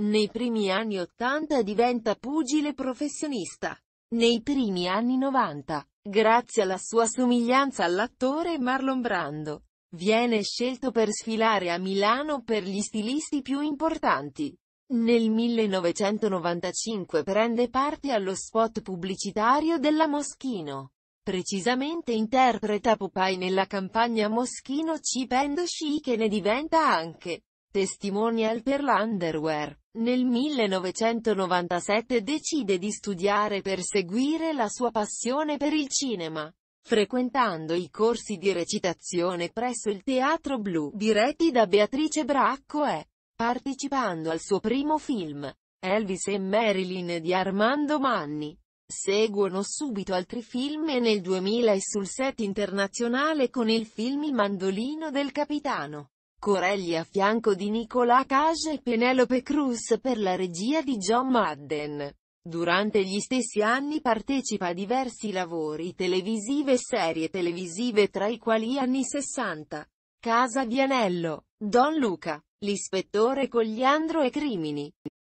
Nei primi anni 80 diventa pugile professionista. Nei primi anni 90, grazie alla sua somiglianza all'attore Marlon Brando, viene scelto per sfilare a Milano per gli stilisti più importanti. Nel 1995 prende parte allo spot pubblicitario della Moschino. Precisamente interpreta Popeye nella campagna Moschino Cheap and Chic e ne diventa anche testimonial per l'underwear. Nel 1997 decide di studiare per seguire la sua passione per il cinema, frequentando i corsi di recitazione presso il Teatro Blu, diretti da Beatrice Bracco e partecipando al suo primo film, Elvis e Marilyn di Armando Manni. Seguono subito altri film e nel 2000 è sul set internazionale con il film Il mandolino del capitano. Corelli a fianco di Nicola Cage e Penelope Cruz per la regia di John Madden. Durante gli stessi anni partecipa a diversi lavori televisive e serie televisive tra i quali anni 60, Casa Vianello, Don Luca, L'ispettore Cogliandro e Crimini.